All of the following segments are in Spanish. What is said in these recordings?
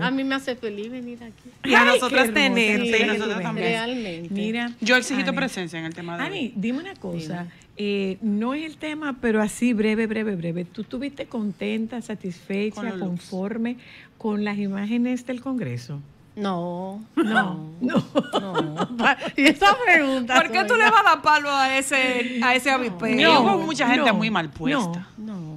A mí me hace feliz venir aquí. Y a nosotros nosotras tenerte. Realmente. Mira, yo exijo tu presencia en el tema de. Ani, dime una cosa. Eh, no es el tema, pero así breve, breve, breve. ¿Tú estuviste contenta, satisfecha, conforme con las imágenes del Congreso? No, no, no. y esa pregunta. ¿Por qué tú le vas a dar palo a ese, a ese avipero? No, con mucha gente muy mal puesta. No, no.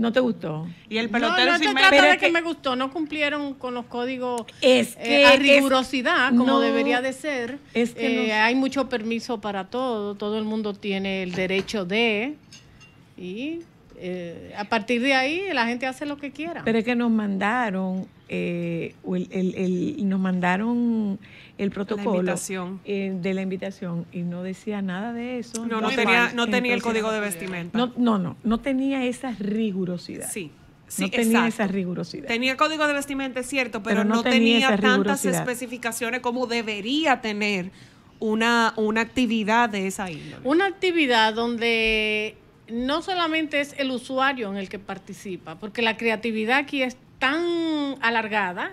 ¿No te gustó? Y el pelotero no, no trata de que, me gustó, no cumplieron con los códigos es eh, a rigurosidad, como debería de ser. Es eh, Hay mucho permiso para todo, todo el mundo tiene el derecho de... Eh, a partir de ahí la gente hace lo que quiera. Pero es que nos mandaron, eh, el, el, nos mandaron el protocolo eh, de la invitación y no decía nada de eso. No, tenía, no tenía el código de vestimenta. No, no, no, no tenía esa rigurosidad. Sí. Sí, no tenía esa rigurosidad. Tenía código de vestimenta, es cierto, pero, no, tenía, tantas especificaciones como debería tener una, una actividad de esa índole. Una actividad donde no solamente es el usuario en el que participa, porque la creatividad aquí es tan alargada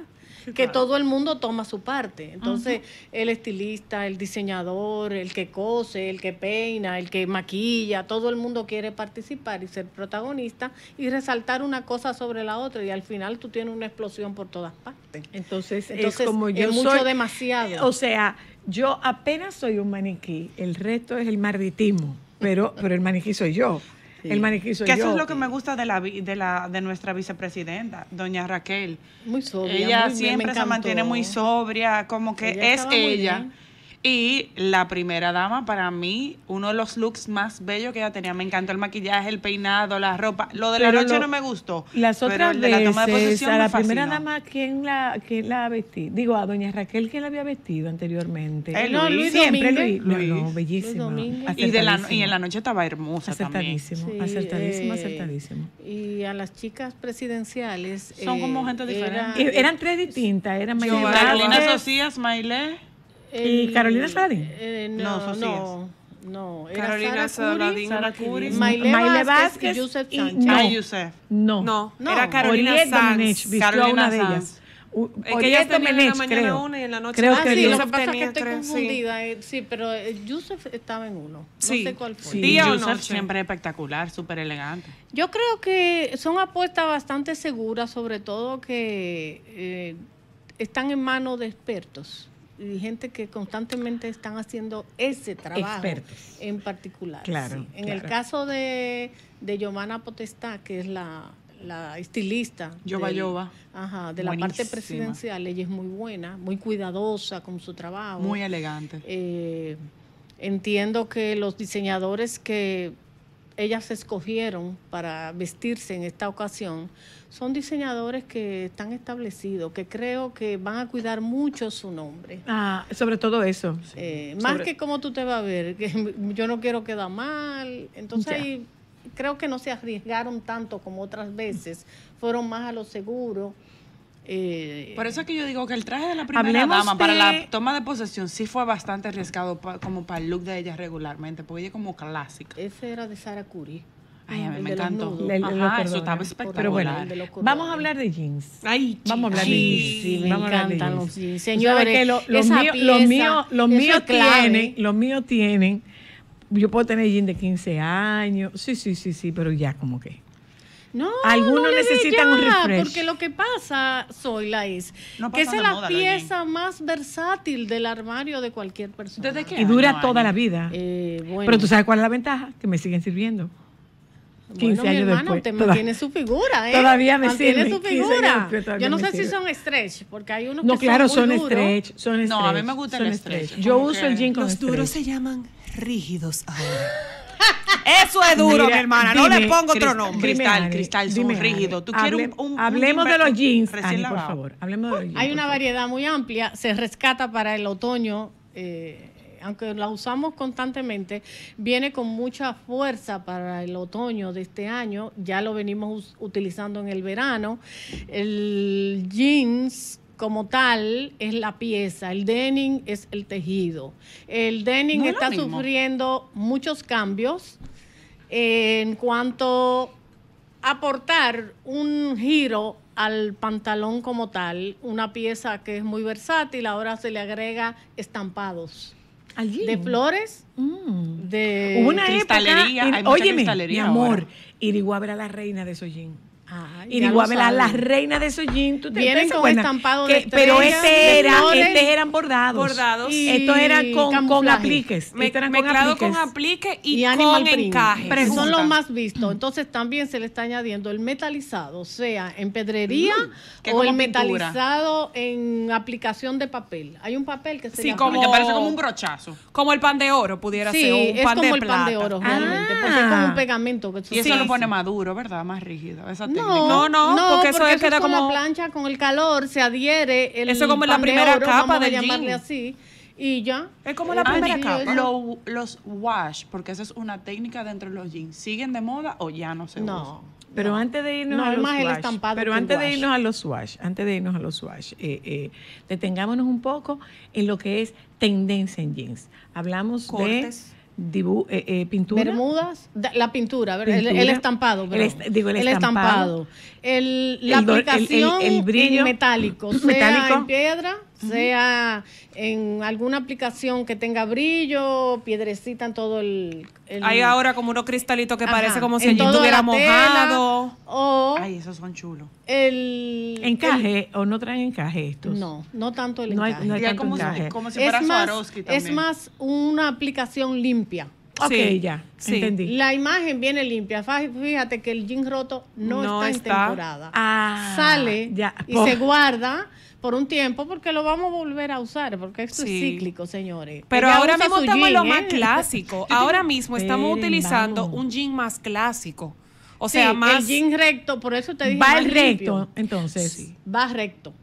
que todo el mundo toma su parte. Entonces, el estilista, el diseñador, el que cose, el que peina, el que maquilla, todo el mundo quiere participar y ser protagonista y resaltar una cosa sobre la otra y al final tú tienes una explosión por todas partes. Entonces, es como yo mucho demasiado. O sea, yo apenas soy un maniquí, el resto es el marditismo pero, pero el maniquí soy yo. El maniquí soy que eso es lo que me gusta de la de la de nuestra vicepresidenta, doña Raquel. Muy sobria. Ella siempre se mantiene muy sobria, como que es ella. Y la primera dama, para mí, uno de los looks más bellos que ella tenía. Me encantó el maquillaje, el peinado, la ropa. Lo de la noche no me gustó. Las otras de la toma de a la primera dama, ¿quién la, quién la Digo, a doña Raquel, ¿quién la había vestido anteriormente? Eh, eh, no, Luis Siempre Luis. bellísima. Y, en la noche estaba hermosa también. acertadísimo, eh, acertadísimo. Y a las chicas presidenciales. Son como gente diferente. eran tres distintas. Eran Carolina Socias, Maile. ¿Y Carolina Sari? Eh, no, no, no, Carolina Saladín, Sara Maile Vázquez y Yusef Sánchez. No, no, no, era Carolina Sánchez. Carolina de ellas. es que ella tenía en la mañana creo. una y en la noche creo que sí, lo que pasa es que estoy confundida. Eh, sí, pero Yusef eh, estaba en uno. Sí. No sé cuál fue. Sí. Día o siempre espectacular, súper elegante. Yo creo que son apuestas bastante seguras, sobre todo que están en manos de expertos y gente que constantemente están haciendo ese trabajo Expertos. en particular. Claro, En el caso de, de Giovanna Potestá, que es la, la estilista Yoba Ajá, de la parte presidencial, ella es muy buena, muy cuidadosa con su trabajo. Muy elegante. Eh, entiendo que los diseñadores que ellas se escogieron para vestirse en esta ocasión son diseñadores que están establecidos, que creo que van a cuidar mucho su nombre. Ah, sobre todo eso. Eh, más que cómo tú te vas a ver, que yo no quiero quedar mal. Entonces creo que no se arriesgaron tanto como otras veces, fueron más a lo seguro eh, Por eso es que yo digo que el traje de la primera dama para la toma de posesión sí fue bastante arriesgado como para el look de ella regularmente, porque ella es como clásica. Ese era de Sara Curie. Ay, a mí me encantó. Ajá, eso estaba espectacular. Pero bueno, vamos a hablar de jeans. Ay, vamos a hablar de jeans. Sí, me encantan los jeans. los míos tienen, los míos tienen, yo puedo tener jeans de 15 años, sí, sí, sí, sí, pero ya como que no, algunos necesitan un refresh. Porque lo que pasa, Zoila, es no que es la pieza más versátil del armario de cualquier persona. Y dura toda la vida. Eh, Pero tú sabes cuál es la ventaja, que me siguen sirviendo. 15 bueno, años mi hermano, después. te mantiene su figura, ¿eh? Todavía me sirve. mantiene su figura. yo no sé si son stretch, porque hay unos no, claro, son, stretch, son stretch. No, a mí me gustan los stretch. Yo uso el jean con Los duros se llaman rígidos ahora. Eso es duro, mi hermana. no le pongo otro nombre. Cristal, cristal, son rígido. Hablemos de los jeans, por favor. Hablemos de los jeans. Hay una variedad muy amplia. Se rescata para el otoño. Eh, aunque la usamos constantemente, viene con mucha fuerza para el otoño de este año. Ya lo venimos utilizando en el verano. El jeans como tal es la pieza, el denim es el tejido. El denim está sufriendo muchos cambios en cuanto a aportar un giro al pantalón como tal, una pieza que es muy versátil, ahora se le agrega estampados. De flores, mm. de una cristalería, época, hay óyeme, mi amor, la reina de Soyin y digo, a la reina de su tú te Vienen con estampado de estrellas Pero este era, estos eran bordados. Bordados. estos eran con, con apliques. Me, mezclado con apliques, y, y con encaje Son los más vistos. Entonces también se le está añadiendo el metalizado, sea en pedrería mm, o el metalizado en aplicación de papel. Hay un papel que se sí, llama como, parece como un brochazo. Como el pan de oro pudiera ser. un es como el pan de oro realmente, porque es como un ah. pegamento. y eso lo pone duro ¿verdad? Más rígido. No, no, no, porque, eso, es queda como, plancha con el calor, se adhiere el Eso es como la primera capa del jean. así. Y ya. Es como la eh, primera capa. los wash, porque esa es una técnica dentro de los jeans. ¿Siguen de moda o ya no se no. usan? Pero no. antes de irnos pero antes de irnos a los wash, antes de irnos a los wash, eh, eh, detengámonos un poco en lo que es tendencia en jeans. Hablamos Cortes. Eh, eh, pintura. Bermudas, la pintura, pintura el, el, estampado. El digo, el, el estampado. El, la aplicación el, brillo en metálico, metálico, sea en piedra, sea en alguna aplicación que tenga brillo, piedrecita en todo el... Hay ahora como unos cristalitos que parece como si allí estuviera mojado. O Ay, esos son chulos. El... Encaje, o no traen encaje estos. No, no tanto el encaje. hay como, Si, fuera es más, Es más una aplicación limpia. Ok, ya, entendí. La imagen viene limpia. Fíjate que el jean roto no, está en temporada. Ah, Sale y se guarda por un tiempo porque lo vamos a volver a usar, porque esto es cíclico, señores. Pero ahora ¿eh? mismo estamos en lo más clásico. Ahora mismo estamos utilizando un jean más clásico. O sea, más. El jean recto, por eso te dije. Va el recto, entonces. Va recto.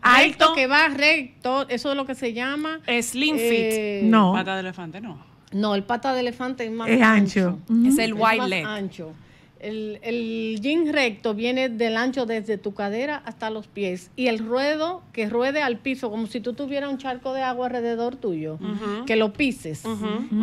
Alto que va recto, eso es lo que se llama. Slim fit. Eh, no. Pata de elefante, no. No, el pata de elefante es más. Es ancho. Es el wide es más ancho. El, el jean recto viene del ancho desde tu cadera hasta los pies y el ruedo que ruede al piso como si tú tuvieras un charco de agua alrededor tuyo, que lo pises.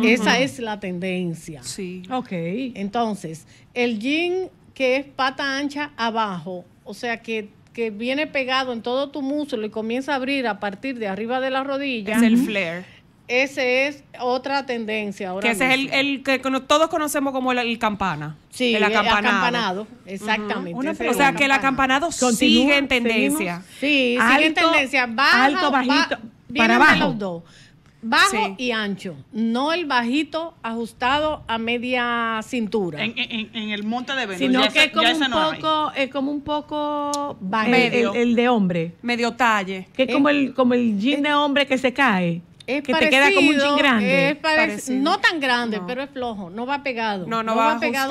Esa es la tendencia. Sí. Ok. Entonces, el jean que es pata ancha abajo, o sea que que viene pegado en todo tu muslo y comienza a abrir a partir de arriba de la rodilla. Es el flare esa es otra tendencia. que ese es el, que todos conocemos como el, campana. Sí, el acampanado. exactamente. o sea, que el acampanado sigue en tendencia. Sí, sigue en tendencia. Bajo, alto, bajito, para abajo. Bajo y ancho, no el bajito ajustado a media cintura. En, el monte de Venus. Sino que es como, un poco, es como un poco El, de hombre. Medio talle. Que es como eh, el, como el jean eh, de hombre que se cae que te queda como un chin grande. no tan grande, pero es flojo, no va pegado. No, no, no va, pegado,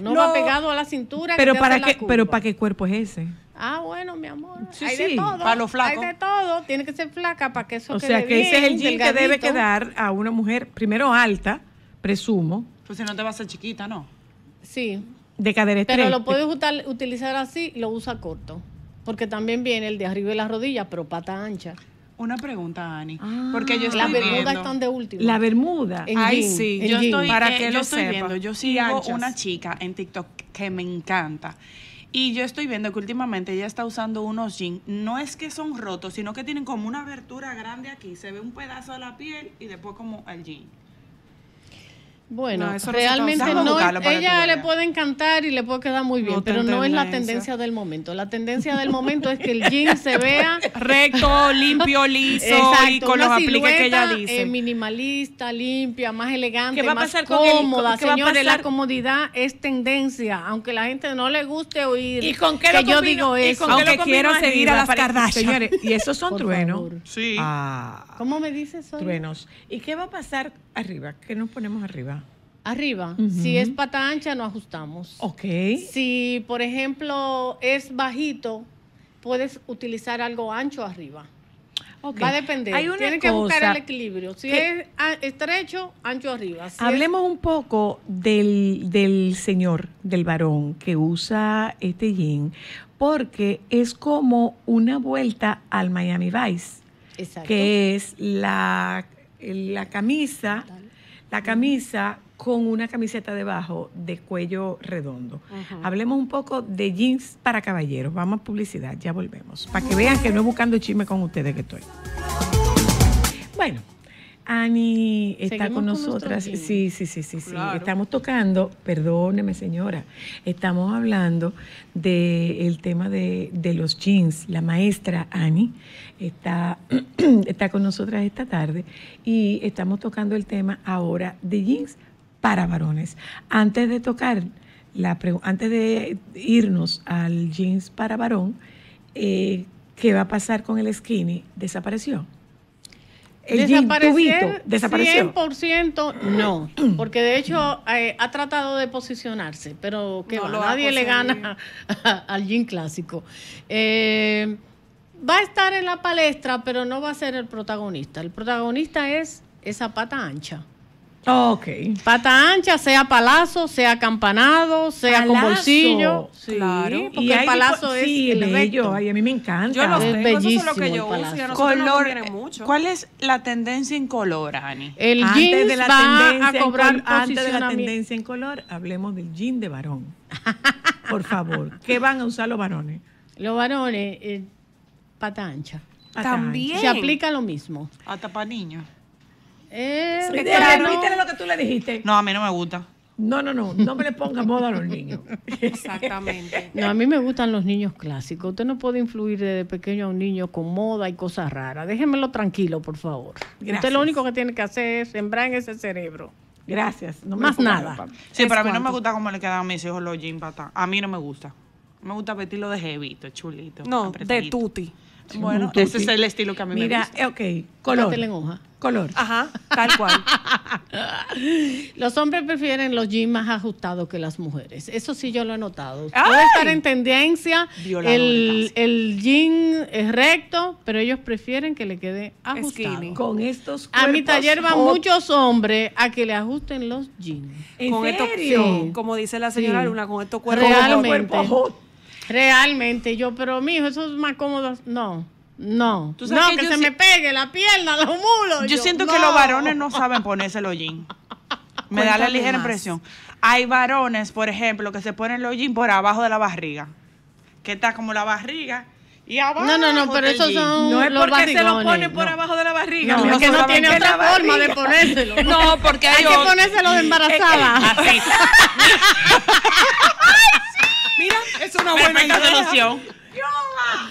No, va pegado a la cintura. Pero para qué, pero para qué cuerpo es ese. Ah, bueno, mi amor. hay de todo. Para los flacos. Hay de todo. Tiene que ser flaca para que eso o sea, que ese es el jean que debe quedar a una mujer, primero alta, presumo. Pues si no te va a hacer chiquita, ¿no? Sí. De cadera Pero lo puedes utilizar así, lo usa corto. Porque también viene el de arriba de las rodillas, pero pata ancha. Una pregunta, Ani. porque yo ah, estoy La Bermuda están de último. La Bermuda. Ay, sí. para que, lo estoy Yo sigo una chica en TikTok que me encanta. Y yo estoy viendo que últimamente ella está usando unos jeans. No es que son rotos, sino que tienen como una abertura grande aquí. Se ve un pedazo de la piel y después como el jean. Bueno, realmente no, ella le puede encantar y le puede quedar muy bien, pero no es la tendencia del momento. La tendencia del momento es que el jean se vea recto, limpio, liso y con los apliques que ella eh, dice. minimalista, limpia, más elegante, más cómoda. Con Señores, la comodidad es tendencia, aunque la gente no le guste oír ¿Y con qué que yo digo eso. aunque quiero seguir a las Kardashian. y esos son truenos. Sí. Ah. ¿Cómo me dices? Truenos. ¿Y qué va a pasar arriba? ¿Qué nos ponemos arriba? Arriba. Si es pata ancha, no ajustamos. Ok. Si, por ejemplo, es bajito, puedes utilizar algo ancho arriba. Okay. Va a depender. Hay una Tienen que buscar el equilibrio. Si es estrecho, ancho arriba. hablemos un poco del, señor, del varón que usa este jean, porque es como una vuelta al Miami Vice, Exacto. que es la, la camisa, la camisa con una camiseta debajo de cuello redondo. Hablemos un poco de jeans para caballeros. Vamos a publicidad, ya volvemos. Para que vean que no es buscando chisme con ustedes que estoy. Bueno, Ani está con nosotras. sí, sí, sí, sí, sí. Estamos tocando, perdóneme señora, estamos hablando del tema de, los jeans. La maestra Ani está, está con nosotras esta tarde y estamos tocando el tema ahora de jeans para varones. Antes de tocar, la antes de irnos al jeans para varón, eh, ¿qué va a pasar con el skinny? ¿Desapareció? El desapareció. 100% no, porque de hecho eh, ha tratado de posicionarse, pero que nadie le gana al jean clásico. Eh, va a estar en la palestra, pero no va a ser el protagonista. El protagonista es esa pata ancha. Ok. Pata ancha, sea palazo, sea acampanado sea con bolsillo. claro. Porque el palazo es el bello. a mí me encanta. Yo es bellísimo Color, ¿Cuál es la tendencia en color, Ani? El antes de la va tendencia a cobrar en, Antes de la tendencia en color, hablemos del jean de varón. Por favor, ¿qué van a usar los varones? Los varones, eh, pata ancha. También. Se aplica lo mismo. Hasta para niños. Eh, lo que tú le dijiste. No, a mí no me gusta. No, no, no, no me le ponga moda a los niños. Exactamente. No, a mí me gustan los niños clásicos. Usted no puede influir desde pequeño a un niño con moda y cosas raras. Déjenmelo tranquilo, por favor. Usted lo único que tiene que hacer es sembrar en ese cerebro. Gracias. No Más nada. Sí, pero a mí no me gusta cómo le quedan a mis hijos los jeans patán. A mí no me gusta. Me gusta vestirlo de jevito, chulito. No, de tuti. Bueno, ese es el estilo que a mí me gusta. Mira, eh, ok, color. en hoja color. Ajá, tal cual. los hombres prefieren los jeans más ajustados que las mujeres. Eso sí yo lo he notado. Puede estar en tendencia el, el jean es recto, pero ellos prefieren que le quede ajustado. Con estos A mi taller van muchos hombres a que le ajusten los jeans. ¿En con serio? Como dice la señora Luna, con estos cuerpos Realmente. Realmente, yo, pero mijo, eso es más cómodo. No. No. no, que, se me pegue la pierna, los mulos. Yo, siento que los varones no saben ponerse el jeans. me da la ligera impresión. Hay varones, por ejemplo, que se ponen los jeans por abajo de la barriga. Que está como la barriga. Y abajo no, no, no, pero esos son No es porque se lo ponen por abajo de la barriga. No, porque no tiene otra forma de ponérselo. No, porque hay, hay que ponérselo de embarazada. Así. Mira, es una buena idea.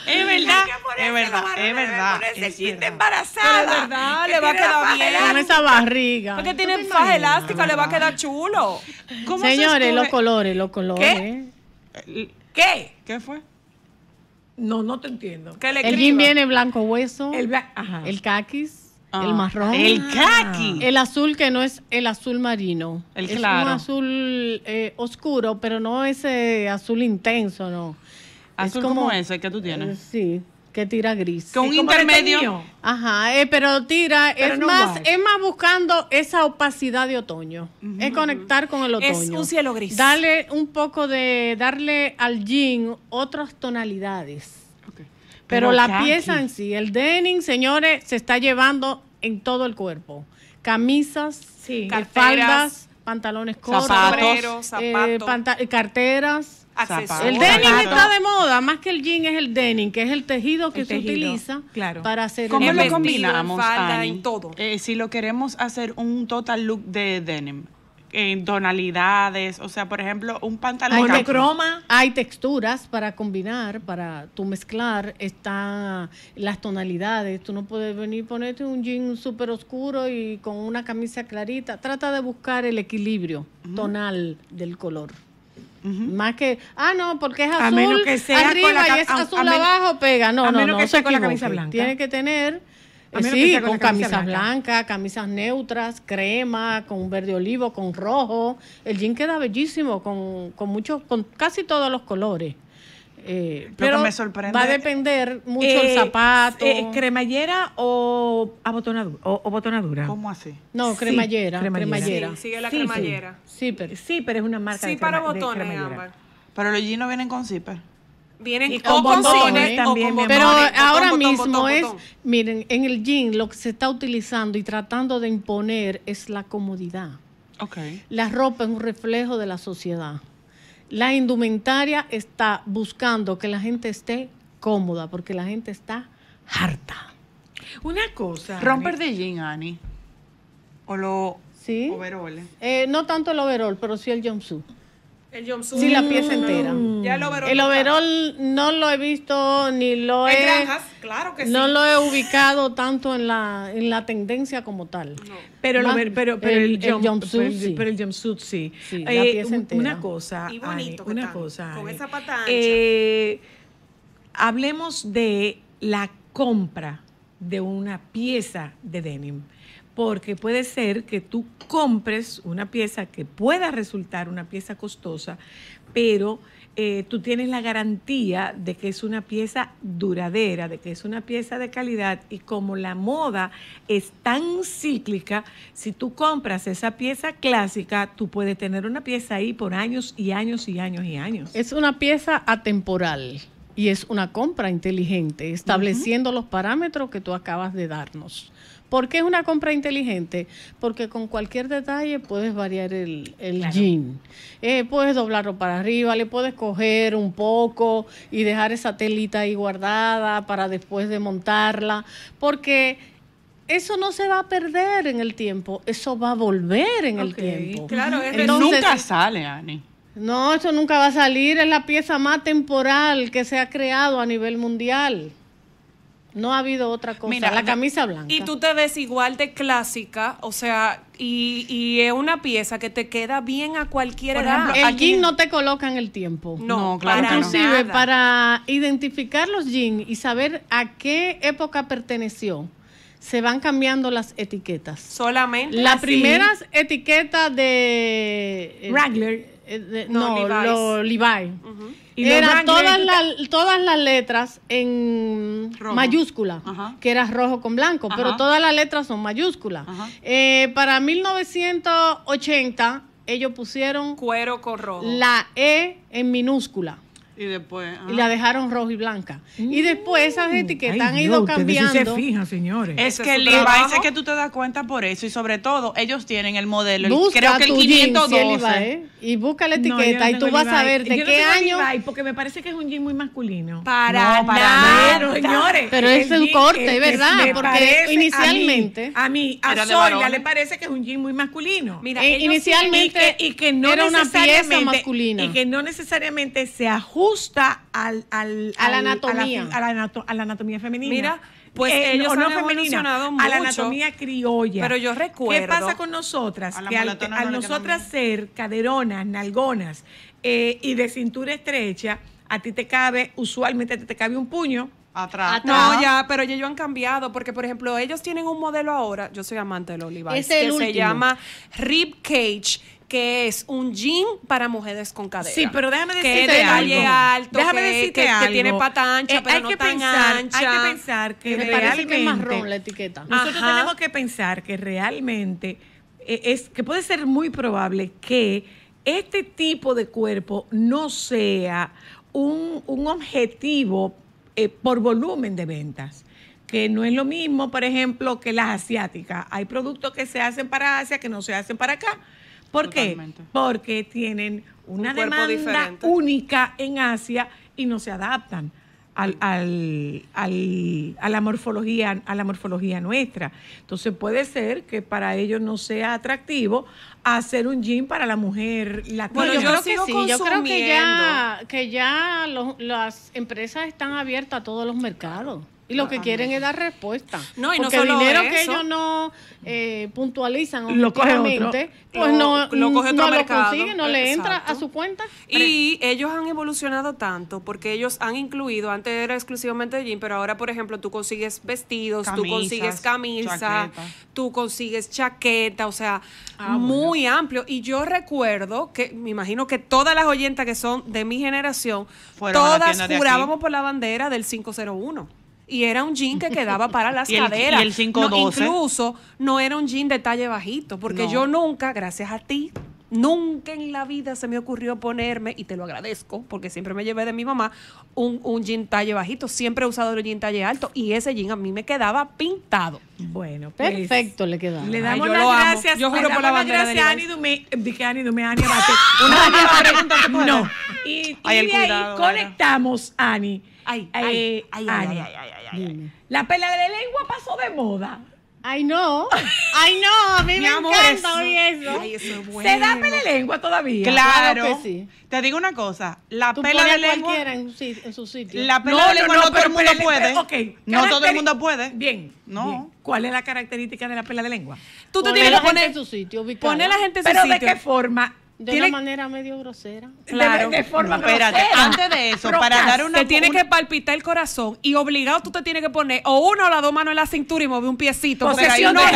Es verdad, es verdad, es verdad. Se embarazada. es verdad, le va a quedar bien. Con esa barriga. Porque tiene faja elástica, le va a quedar chulo. Señores, los colores, los colores. ¿Qué? ¿Qué? fue? No, no te entiendo. ¿Qué le el jean viene blanco hueso, el, el caquis, el ah, marrón. El caqui. El azul que no es el azul marino. El es un azul eh, oscuro, pero no ese azul intenso, no. Azul es como, ese que tú tienes. Eh, sí, que tira gris. Con intermedio. Ajá, eh, pero tira, es más, es más buscando esa opacidad de otoño. Es conectar con el otoño. Es un cielo gris. Darle un poco de, darle al jean otras tonalidades. Pero, la pieza en sí, el denim, señores, se está llevando en todo el cuerpo. Camisas, sí. Eh, faldas, pantalones cortos, zapatos, carteras, el denim está de moda, más que el jean es el denim, que es el tejido que se utiliza para hacer el lo falda, todo. Eh, si lo queremos hacer un total look de denim, en eh, tonalidades, o sea, por ejemplo, un pantalón hay croma, hay texturas para combinar, para tu mezclar, están las tonalidades, tú no puedes venir ponerte un jean súper oscuro y con una camisa clarita, trata de buscar el equilibrio tonal del color. Más que, ah, no, porque es azul menos que sea arriba la, y es azul abajo, pega. No, no, no, con la camisa blanca. Tiene que tener, eh, sí, con, camisas blancas, camisas neutras, crema, con verde olivo, con rojo. El jean queda bellísimo, con, con muchos, con casi todos los colores. Eh, pero me sorprende. Va a depender mucho el zapato. Eh, ¿Cremallera o, abotonadura, o, botonadura? ¿Cómo así? No, cremallera. Sí, sigue la cremallera. Sí, pero es una marca sí, para botones, Pero los jeans no vienen con zipper. Vienen con, botones, también, Pero ahora mismo es, miren, en el jean lo que se está utilizando y tratando de imponer es la comodidad. Okay. La ropa es un reflejo de la sociedad. La indumentaria está buscando que la gente esté cómoda porque la gente está harta. Una cosa. Romper de jean, Ani. O lo ¿Sí? overoles. Eh, no tanto el overall, pero sí el jumpsuit. El jumpsuit. Sí, la pieza entera. Mm. Ya el overall. El no lo he visto ni lo he. Granjas, claro que sí. No lo he ubicado tanto en la, en la tendencia como tal. Pero, el, pero, pero, el, jumpsuit, sí. pero el jumpsuit sí. la eh, pieza entera. Una cosa. Y bonito. una cosa. Con esa pata Eh, hablemos de la compra de una pieza de denim porque puede ser que tú compres una pieza que pueda resultar una pieza costosa, pero eh, tú tienes la garantía de que es una pieza duradera, de que es una pieza de calidad y como la moda es tan cíclica, si tú compras esa pieza clásica, tú puedes tener una pieza ahí por años y años y años y años. Es una pieza atemporal. Y es una compra inteligente, estableciendo los parámetros que tú acabas de darnos. ¿Por qué es una compra inteligente? Porque con cualquier detalle puedes variar el, jean. Eh, puedes doblarlo para arriba, le puedes coger un poco y dejar esa telita ahí guardada para después de montarla. Porque eso no se va a perder en el tiempo, eso va a volver en el tiempo. Claro, es nunca sale, Ani. No, eso nunca va a salir, es la pieza más temporal que se ha creado a nivel mundial. No ha habido otra cosa. la camisa blanca. Y tú te ves igual de clásica, o sea, y, y es una pieza que te queda bien a cualquier edad. el aquí... no te colocan el tiempo. No, claro. Inclusive para identificar los jeans y saber a qué época perteneció se van cambiando las etiquetas. Solamente. Las primeras etiquetas de. Eh, Wrangler. Eh, eh, no, no Levi. todas, todas las letras en mayúscula, que era rojo con blanco, pero todas las letras son mayúsculas. para 1980, ellos pusieron. Cuero con rojo. La E en minúscula. Y después. Y la ah. dejaron roja y blanca. Y mm. después esas etiquetas han ido cambiando. se señores. Es que el parece que tú te das cuenta por eso. Y sobre todo, ellos tienen el modelo. Busca creo que el 512. ¿eh? Y busca la etiqueta y tú vas a ver de qué año. porque me parece que es un jean muy masculino. Para, para señores. Pero es el, corte, ¿verdad? porque inicialmente. A mí, a, le parece que es un jean muy masculino. Mira, eh, inicialmente. Y que, no era una pieza masculina. Y que no necesariamente se ajusta ajusta al, a, la anatomía. A, la, anatomía femenina. Mira, pues eh, ellos no han A la anatomía criolla. Pero yo recuerdo. ¿Qué pasa con nosotras? A que al, nosotras ser caderonas, nalgonas eh, y de cintura estrecha, a ti te cabe, usualmente te cabe un puño. Atrás. No, ya, pero ellos han cambiado, porque por ejemplo, ellos tienen un modelo ahora, yo soy amante del olivar, que se llama Rib Cage que es un jean para mujeres con cadera. Sí, pero déjame decirte que algo. alto, déjame decirte que, algo. que tiene pata ancha, eh, pero hay no que tan pensar, ancha. Hay que pensar que, realmente es marrón la etiqueta. Nosotros tenemos que pensar que realmente eh, es que puede ser muy probable que este tipo de cuerpo no sea un, un objetivo eh, por volumen de ventas que no es lo mismo, por ejemplo, que las asiáticas. Hay productos que se hacen para Asia que no se hacen para acá. ¿Por qué? Porque tienen una demanda única en Asia y no se adaptan. Al, al, a, la morfología, a la morfología nuestra. Entonces puede ser que para ellos no sea atractivo hacer un gym para la mujer latina. yo, creo que sí, yo creo que ya, que ya las empresas están abiertas a todos los mercados. Y lo ah, que quieren es dar respuesta. No, y no Porque el dinero que ellos no eh, puntualizan o pues no, lo, mm, coge otro no lo no le entra a su cuenta. Y ellos han evolucionado tanto porque ellos han incluido, antes era exclusivamente de Jean, pero ahora, por ejemplo, tú consigues vestidos, tú consigues camisa, tú consigues chaqueta, o sea, ah, muy amplio. Y yo recuerdo que, me imagino que todas las oyentas que son de mi generación, todas jurábamos por la bandera del 501 y era un jean que quedaba para las caderas. Y el incluso no era un jean de talle bajito, porque yo nunca, gracias a ti, Nunca en la vida se me ocurrió ponerme, y te lo agradezco, porque siempre me llevé de mi mamá, un, un jean talle bajito. Siempre he usado el jean talle alto y ese jean a mí me quedaba pintado. Bueno, perfecto le quedaba. Le damos yo las gracias. Yo juro por la bandera gracias Ani dije Ani Dume, Ani Abate. Una No. Y, ahí conectamos, Ani eh, ay, ay, ay, ay, ay, ay, La pela de lengua pasó de moda. Ay, no. Ay, no. A mí me encanta hoy eso. Ay, eso es bueno. ¿Se da pela de lengua todavía? Claro. que sí. Te digo una cosa. La pela de lengua. en su sitio. La pela no, de lengua no, todo el mundo puede. No todo el mundo puede. Bien. No. ¿Cuál es la característica de la pela de lengua? Tú te tienes que poner. Pone la gente en su sitio. Pero ¿de qué forma? De una manera medio grosera. Claro. De, forma Pero espérate, antes de eso, para dar una. Te tiene que palpitar el corazón y obligado tú te tienes que poner o una o las dos manos en la cintura y mover un piecito. Pero ahí no, no, de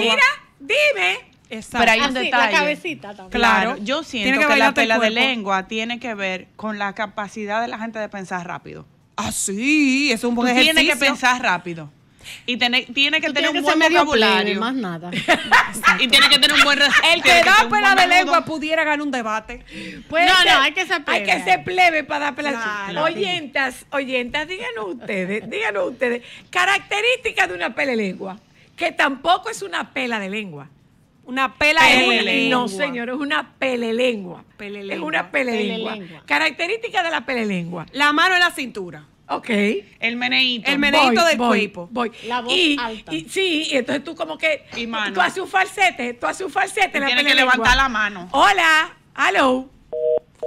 Mira, dime. Exacto. Pero hay un detalle. La cabecita también. Claro, yo siento que, la pela de lengua tiene que ver con la capacidad de la gente de pensar rápido. Así, ah, es un buen ejercicio. Tiene que pensar rápido y tiene, tiene que tener un buen vocabulario. más nada. y tiene que tener un buen El que da pela de lengua pudiera ganar un debate. no, no, hay que ser plebe. Hay que ser plebe para dar pela. Claro, oyentas, oyentas, díganos ustedes, díganos ustedes, características de una pelelengua lengua, que tampoco es una pela de lengua. Una pela lengua No, señor, es una pelelengua. lengua Es una pelelengua. pelelengua. Característica de la pelelengua. La mano en la cintura. Ok. El meneíto. El meneíto del voy, cuerpo. Voy. La voz alta. sí, y entonces tú como que... Y mano. Tú haces un falsete, tú haces un falsete. tienes que levantar la mano. Hola, hello.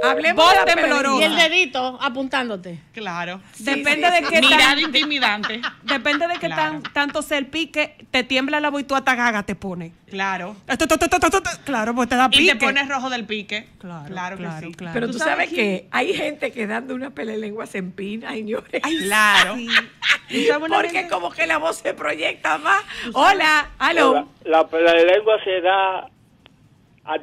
Hablemos Y el dedito apuntándote. Claro. Depende de Mirada intimidante. Depende de que tanto se el pique, te tiembla la voz y tú hasta gaga te pone. Claro. Claro, pues te da pique. Y te pones rojo del pique. Claro, claro, claro Pero tú, sabes que hay gente que dando una lengua se empina, señores. claro. Porque como que la voz se proyecta más. Hola, aló. La, la lengua se da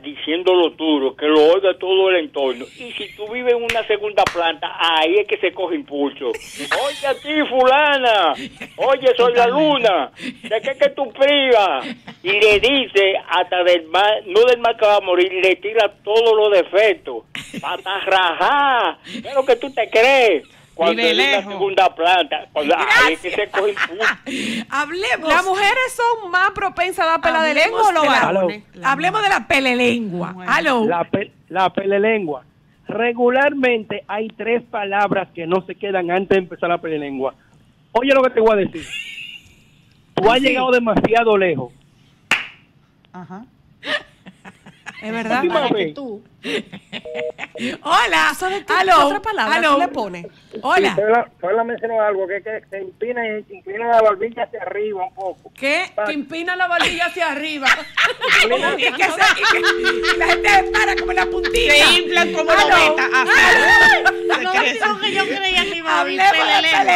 diciéndolo duro, que lo oiga todo el entorno. Y si tú vives en una segunda planta, ahí es que se coge impulso. Oye a ti, fulana, oye, soy la luna, ¿de qué que tú privas? Y le dice, hasta del mar no del mal que va a morir, le tira todos los defectos, para pero que tú te crees la segunda planta, Hablemos. Las mujeres son más propensas a la pela de lengua o Hablemos de la pelelengua. La, la pelelengua. Regularmente hay tres palabras que no se quedan antes de empezar la pelelengua. Oye lo que te voy a decir. Tú has llegado demasiado lejos. Ajá. Es verdad. Para que tú. Hola. ¿Sabes qué Aló. otra palabra Aló. le pone? Hola. Sí, solo mencionó algo, que, que se inclina la barbilla hacia arriba un poco. ¿Qué? Que impina la barbilla hacia arriba. y, que se, y la gente se para como la puntita. Se inflan como la beta. No, no, que yo creía que iba a vivir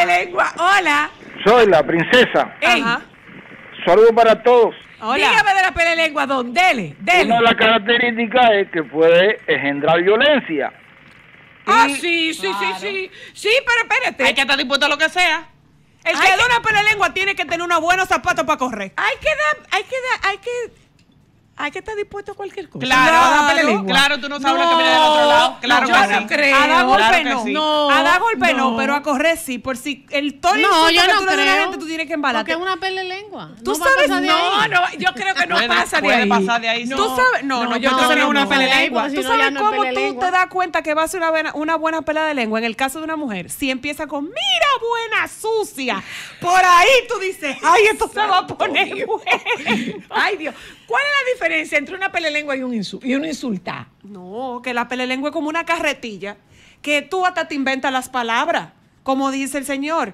lengua. Hola. Soy la princesa. Ajá. Saludos para todos. Hola. Dígame de la pelelengua, de don. Dele, dele. Una de las características es que puede engendrar violencia. Ah, sí, sí, sí, sí. Sí, pero espérate. Hay que estar dispuesto a lo que sea. El que da una pelelengua tiene que tener unos buenos zapatos para correr. Hay que dar, hay que dar, hay que hay que estar dispuesto a cualquier cosa. Claro, lengua. claro, tú no sabes lo que viene del otro lado. Claro, yo no A dar golpe no. A dar golpe no. pero a correr sí. Por si el todo no, yo no tú tú tienes que embalarte. Porque es una pelea de lengua. Tú sabes, no, no, yo creo que no pasa de ahí. pasar de ahí. No. Tú sabes, no, no, yo creo que no es una pelea de lengua. Tú sabes cómo tú te das cuenta que va a ser una buena pelea de lengua en el caso de una mujer. Si empieza con, mira, buena sucia. Por ahí tú dices, ay, esto se va a poner bueno. Ay, Dios. ¿Cuál es la diferencia entre una pelelengua y un y insulta? No, que la pelelengua es como una carretilla, que tú hasta te inventas las palabras, como dice el señor.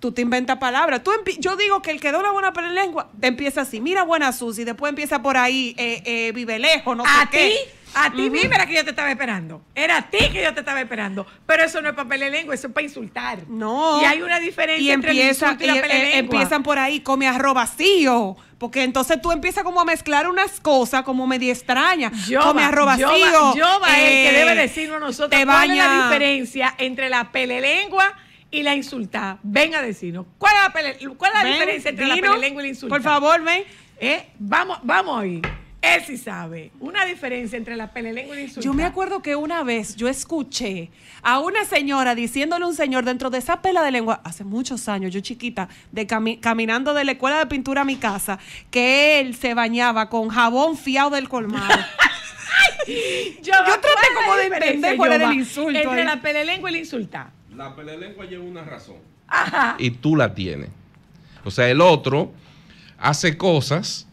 Tú te inventas palabras. Tú yo digo que el que da una buena pelelengua te empieza así, mira buena Susi, después empieza por ahí, eh, eh vive lejos, no ¿A sé qué. A ti uh era que yo te estaba esperando. Era a ti que yo te estaba esperando. Pero eso no es papel de lengua, eso es para insultar. No. Y hay una diferencia entre empieza, el y, y la e, Empiezan por ahí, come arroba Porque entonces tú empiezas como a mezclar unas cosas como medio extraña. Yo come arroba vacío. Yo, yo el que debe eh, decirnos nosotros te cuál es la diferencia entre la pelelengua y la insulta. Ven a decirnos. ¿Cuál es la, la diferencia entre la pelelengua y la insulta? Por favor, ven. Eh, vamos, vamos ahí. Él sí sabe una diferencia entre la pelelengua y el insulto. Yo me acuerdo que una vez yo escuché a una señora diciéndole a un señor dentro de esa pela de lengua, hace muchos años, yo chiquita, de caminando de la escuela de pintura a mi casa, que él se bañaba con jabón fiado del colmado. yo, traté como de entender cuál era el insulto. Entre la pelelengua y el insulta. La pelelengua lleva una razón. Ajá. Y tú la tienes. O sea, el otro hace cosas,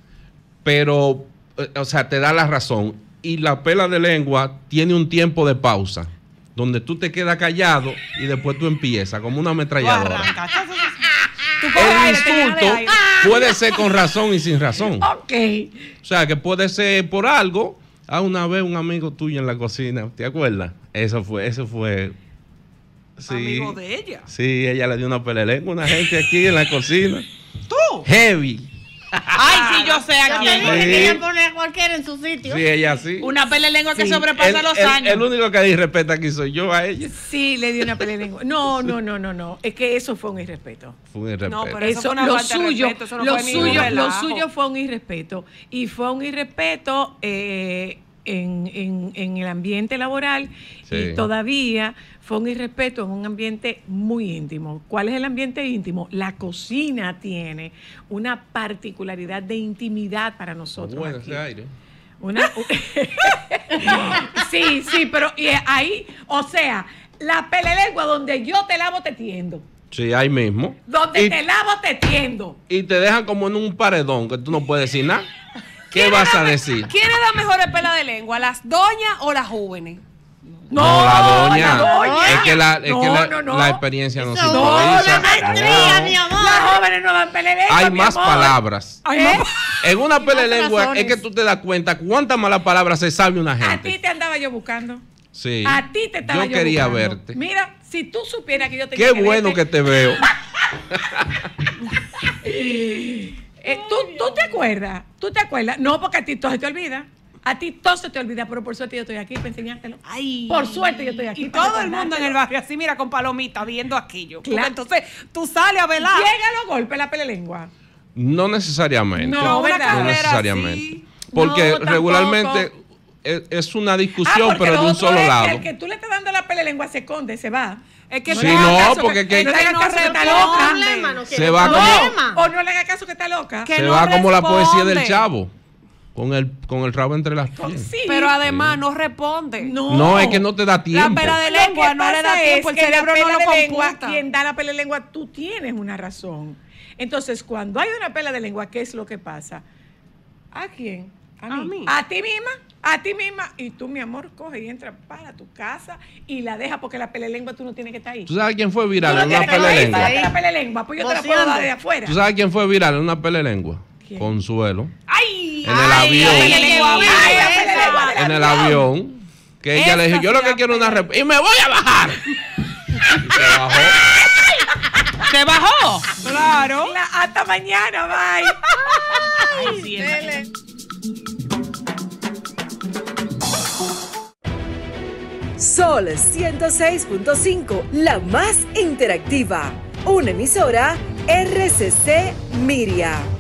pero eh, o sea, te da la razón. Y la pela de lengua tiene un tiempo de pausa, donde tú te quedas callado y después tú empiezas como una ametralladora. El insulto puede ser con razón y sin razón. Ok. O sea, que puede ser por algo. Ah, una vez un amigo tuyo en la cocina, ¿te acuerdas? Eso fue, eso fue Sí, amigo de ella. Sí, ella le dio una pela de lengua a una gente aquí en la cocina. ¿Tú? Heavy. Ay, sí, yo sé a quién. Yo te que ella ponía a cualquiera en su sitio. Sí, ella sí. Una pele lengua que sobrepasa los años. El único que irrespeta aquí soy yo a ella. Sí, le di una pele lengua. No, no, no, no, no. Es que eso fue un irrespeto. Fue un irrespeto. No, pero eso, fue lo suyo, lo suyo, lo suyo fue un irrespeto y fue un irrespeto eh en, el ambiente laboral y todavía fue un irrespeto en un ambiente muy íntimo. ¿Cuál es el ambiente íntimo? La cocina tiene una particularidad de intimidad para nosotros. Bueno, aire. sí, sí, pero y ahí, o sea, la pelelegua donde yo te lavo te tiendo. Sí, ahí mismo. Donde te lavo te tiendo. Y te dejan como en un paredón que tú no puedes decir nada. ¿Qué vas a decir? ¿Quién es la mejor pela de lengua? ¿Las doñas o las jóvenes? No, no, la doña. Es que la, es no, que la, no, la experiencia no, se la maestría, mi amor. Las jóvenes no dan pelelengua. Hay más palabras. ¿Eh? una En una lengua es que tú te das cuenta cuántas malas palabras se sabe una gente. A ti te andaba yo buscando. Sí. A ti te estaba yo, yo quería verte. Mira, si tú supieras que yo te quiero. Qué bueno que te veo. Eh, ¿tú, te acuerdas? ¿Tú te acuerdas? No, porque a ti todo se te olvida. A ti todo se te olvida, pero por suerte yo estoy aquí para enseñártelo. por suerte yo estoy aquí. Y todo el mundo en el barrio, así mira, con palomita, viendo aquello. Claro. Entonces tú sales a velar. Llega los golpes la pelelengua. No necesariamente. No, ¿verdad? no necesariamente. Porque regularmente es una discusión, ah, pero de un solo lado. El que tú le estás dando la pelelengua se esconde, se va. Es que no, porque que, caso que no está loca. se va como, o no le haga caso que está loca. se va como la poesía del chavo. Con el, con el rabo entre las piernas. pero además no responde. No. es que no te da tiempo. La pela de lengua no le da tiempo. El cerebro no lo lengua, Quien da la pela de lengua, tú tienes una razón. Entonces, cuando hay una pela de lengua, ¿qué es lo que pasa? ¿A quién? A, ti misma, a ti misma. Y tú, mi amor, coge y entra para tu casa y la deja porque la pelelengua tú no tienes que estar ahí. ¿Tú sabes quién fue viral en una pelelengua? pelelengua, pues yo te la puedo dar de afuera. ¿Tú sabes quién fue viral en una pelelengua? Consuelo. ¡Ay! En el avión. en el avión. Que ella le dijo, yo lo que quiero es una... Y me voy a bajar. y se bajó. ¿Se bajó? Claro. hasta mañana, bye. Ay, Sol 106.5, la más interactiva. Una emisora RCC Miria.